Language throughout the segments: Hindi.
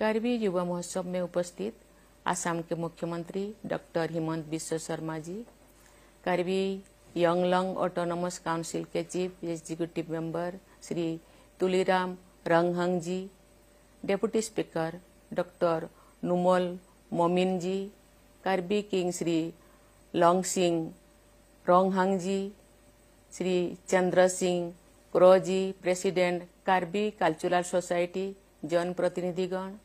करवी युवा महोत्सव में उपस्थित आसाम के मुख्यमंत्री doctor Himanta Biswa Sarma ji Karbi Anglong autonomous council के chief executive member Shri Tuliram Ronghang ji deputy speaker doctor Numal Momin ji Karbi king Shri Long Singh Ronghang ji Shri Chandra Singh Kro ji president Karbi cultural society जनप्रतिनिधिगण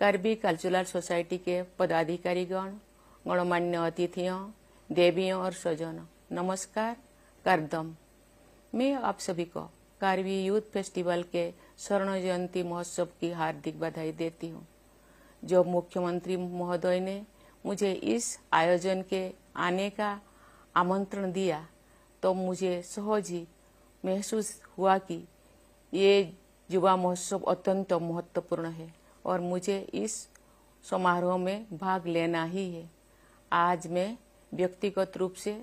कार्बी कल्चरल सोसाइटी के पदाधिकारीगण गणमान्य अतिथियों देवियों और स्वजन नमस्कार कर्दम मैं आप सभी को कार्बी यूथ फेस्टिवल के स्वर्ण जयंती महोत्सव की हार्दिक बधाई देती हूँ जब मुख्यमंत्री महोदय ने मुझे इस आयोजन के आने का आमंत्रण दिया तो मुझे सहज ही महसूस हुआ कि ये युवा महोत्सव अत्यंत महत्वपूर्ण है और मुझे इस समारोह में भाग लेना ही है आज मैं व्यक्तिगत रूप से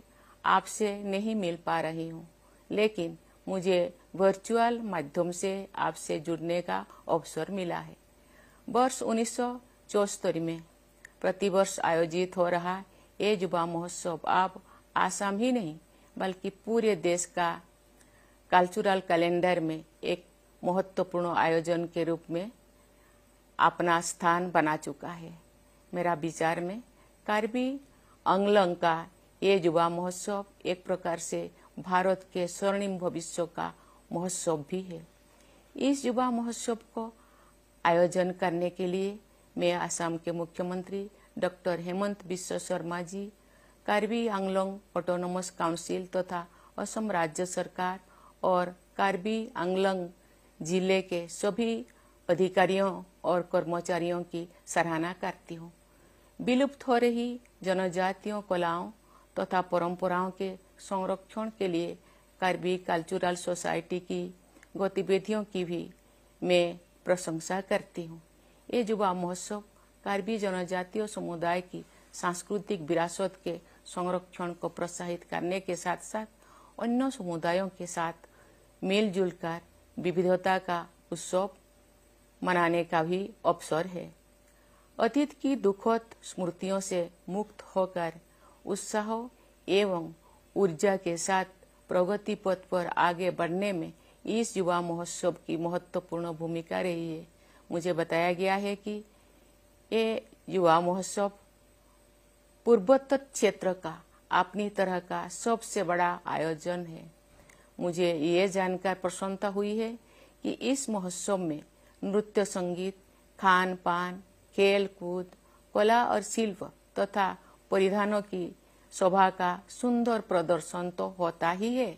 आपसे नहीं मिल पा रही हूँ लेकिन मुझे वर्चुअल माध्यम से आपसे जुड़ने का अवसर मिला है वर्ष उन्नीस में प्रतिवर्ष आयोजित हो रहा ये युवा महोत्सव आप आसाम ही नहीं बल्कि पूरे देश का कल्चरल कैलेंडर में एक महत्वपूर्ण आयोजन के रूप में अपना स्थान बना चुका है मेरा विचार में कार्बी अंगलंग का ये युवा महोत्सव एक प्रकार से भारत के स्वर्णिम भविष्य का महोत्सव भी है इस युवा महोत्सव को आयोजन करने के लिए मैं असम के मुख्यमंत्री doctor Hemanta Biswa Sarma ji Karbi Anglong autonomous council तथा तो असम राज्य सरकार और कार्बी आंगलोंग जिले के सभी अधिकारियों और कर्मचारियों की सराहना करती हूँ विलुप्त हो रही जनजातियों कलाओं तथा तो परंपराओं के संरक्षण के लिए कार्बी कल्चरल सोसाइटी की गतिविधियों की भी मैं प्रशंसा करती हूँ ये युवा महोत्सव कार्बी जनजातीय समुदाय की सांस्कृतिक विरासत के संरक्षण को प्रोत्साहित करने के साथ साथ अन्य समुदायों के साथ मिलजुल कर विविधता का उत्सव मनाने का भी अवसर है अतीत की दुखद स्मृतियों से मुक्त होकर उत्साह एवं ऊर्जा के साथ प्रगति पथ पर आगे बढ़ने में इस युवा महोत्सव की महत्वपूर्ण भूमिका रही है मुझे बताया गया है कि ये युवा महोत्सव पूर्वोत्तर क्षेत्र का अपनी तरह का सबसे बड़ा आयोजन है मुझे ये जानकर प्रसन्नता हुई है कि इस महोत्सव में नृत्य संगीत खान पान खेल कूद कला और शिल्प तथा परिधानों की शोभा का सुंदर प्रदर्शन तो होता ही है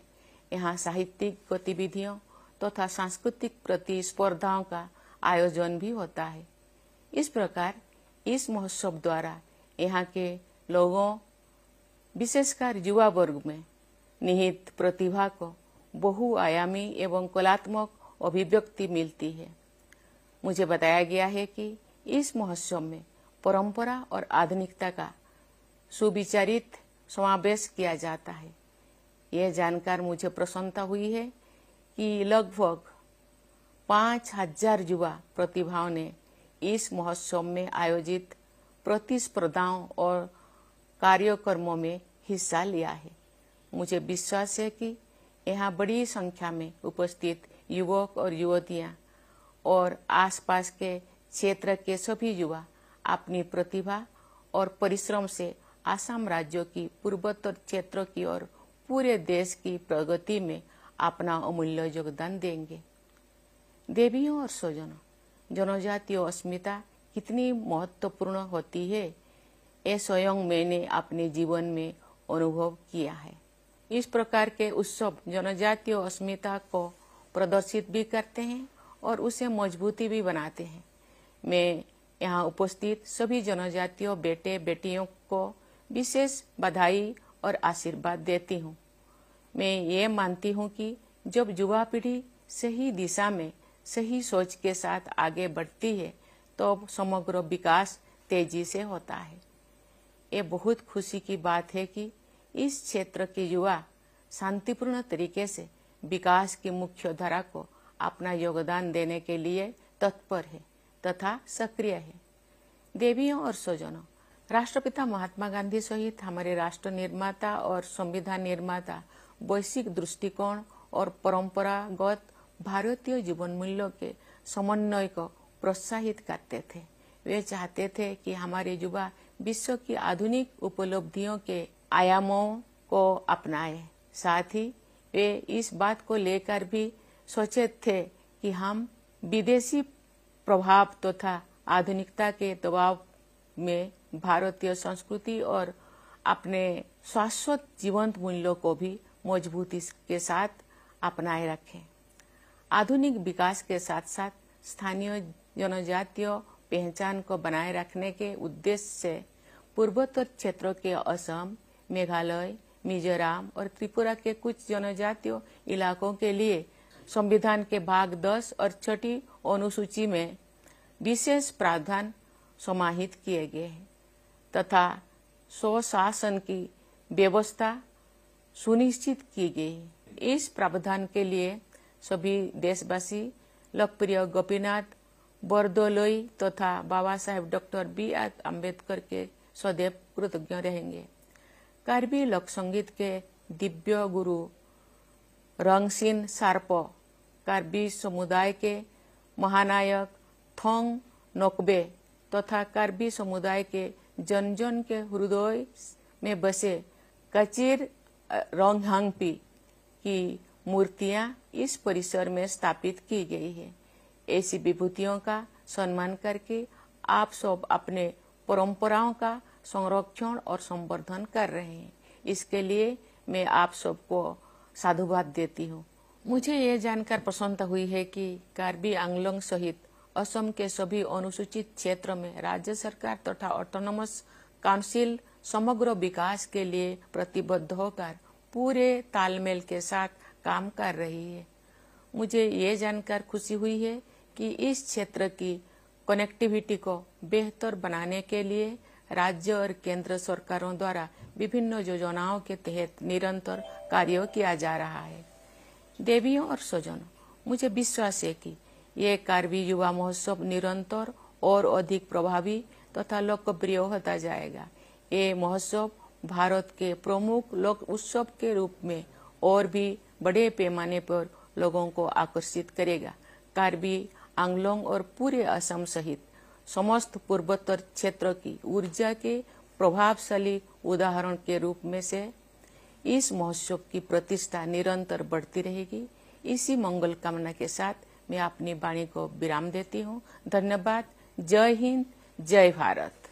यहाँ साहित्यिक गतिविधियों तथा सांस्कृतिक प्रतिस्पर्धाओं का आयोजन भी होता है इस प्रकार इस महोत्सव द्वारा यहाँ के लोगों विशेषकर युवा वर्ग में निहित प्रतिभा को बहुआयामी एवं कलात्मक अभिव्यक्ति मिलती है मुझे बताया गया है कि इस महोत्सव में परंपरा और आधुनिकता का सुविचारित समावेश किया जाता है यह जानकर मुझे प्रसन्नता हुई है कि लगभग पांच हजार युवा प्रतिभाओं ने इस महोत्सव में आयोजित प्रतिस्पर्धाओं और कार्यक्रमों में हिस्सा लिया है मुझे विश्वास है कि यहाँ बड़ी संख्या में उपस्थित युवक और युवतियाँ और आसपास के क्षेत्र के सभी युवा अपनी प्रतिभा और परिश्रम से आसाम राज्यों की पूर्वोत्तर क्षेत्रों की और पूरे देश की प्रगति में अपना अमूल्य योगदान देंगे देवियों और स्वजनों जनजातीय अस्मिता कितनी महत्वपूर्ण होती है ये स्वयं मैंने अपने जीवन में अनुभव किया है इस प्रकार के उत्सव जनजातीय अस्मिता को प्रदर्शित भी करते हैं और उसे मजबूती भी बनाते हैं मैं यहाँ उपस्थित सभी जनजातियों बेटे बेटियों को विशेष बधाई और आशीर्वाद देती हूँ मैं ये मानती हूँ कि जब युवा पीढ़ी सही दिशा में सही सोच के साथ आगे बढ़ती है तो समग्र विकास तेजी से होता है ये बहुत खुशी की बात है कि इस क्षेत्र के युवा शांतिपूर्ण तरीके से विकास की मुख्य धारा को अपना योगदान देने के लिए तत्पर है तथा सक्रिय है देवियों और स्वजनों राष्ट्रपिता महात्मा गांधी सहित हमारे राष्ट्र निर्माता और संविधान निर्माता वैश्विक दृष्टिकोण और परंपरागत भारतीय जीवन मूल्यों के समन्वय को प्रोत्साहित करते थे वे चाहते थे कि हमारे युवा विश्व की आधुनिक उपलब्धियों के आयामों को अपनाएं साथ ही वे इस बात को लेकर भी सचेत थे कि हम विदेशी प्रभाव तथा तो आधुनिकता के दबाव में भारतीय संस्कृति और अपने शाश्वत जीवंत मूल्यों को भी मजबूती के साथ अपनाए रखें आधुनिक विकास के साथ साथ स्थानीय जनजातीय पहचान को बनाए रखने के उद्देश्य से पूर्वोत्तर क्षेत्रों के असम मेघालय मिजोराम और त्रिपुरा के कुछ जनजातीय इलाकों के लिए संविधान के भाग 10 और छठी अनुसूची में विशेष प्रावधान समाहित किए गए हैं तथा स्वशासन की व्यवस्था सुनिश्चित की गई इस प्रावधान के लिए सभी देशवासी लोकप्रिय गोपीनाथ बरदोलोई तथा Baba Saheb doctor B R Ambedkar के सदैव कृतज्ञ रहेंगे कार्बी लोक संगीत के दिव्य गुरु रंगसिन सार्प कार्बी समुदाय के महानायक थोंग नोकबे तथा तो कार्बी समुदाय के जन जन के हृदय में बसे कचिर रोंगहांगपी की मूर्तियां इस परिसर में स्थापित की गई है ऐसी विभूतियों का सम्मान करके आप सब अपने परंपराओं का संरक्षण और संवर्धन कर रहे हैं इसके लिए मैं आप सबको साधुवाद देती हूँ मुझे ये जानकर प्रसन्नता हुई है कि कार्बी आंगलोंग सहित असम के सभी अनुसूचित क्षेत्र में राज्य सरकार तथा ऑटोनोमस काउंसिल समग्र विकास के लिए प्रतिबद्ध होकर पूरे तालमेल के साथ काम कर रही है मुझे ये जानकर खुशी हुई है कि इस क्षेत्र की कनेक्टिविटी को बेहतर बनाने के लिए राज्य और केंद्र सरकारों द्वारा विभिन्न योजनाओं के तहत निरंतर कार्य किया जा रहा है देवियों और स्वजन मुझे विश्वास है कि ये कार्बी युवा महोत्सव निरंतर और अधिक प्रभावी तथा लोकप्रिय होता जाएगा ये महोत्सव भारत के प्रमुख लोक उत्सव के रूप में और भी बड़े पैमाने पर लोगों को आकर्षित करेगा कार्बी आंगलोंग और पूरे असम सहित समस्त पूर्वोत्तर क्षेत्र की ऊर्जा के प्रभावशाली उदाहरण के रूप में से इस महोत्सव की प्रतिष्ठा निरंतर बढ़ती रहेगी इसी मंगल कामना के साथ मैं अपनी वाणी को विराम देती हूँ धन्यवाद जय हिंद जय भारत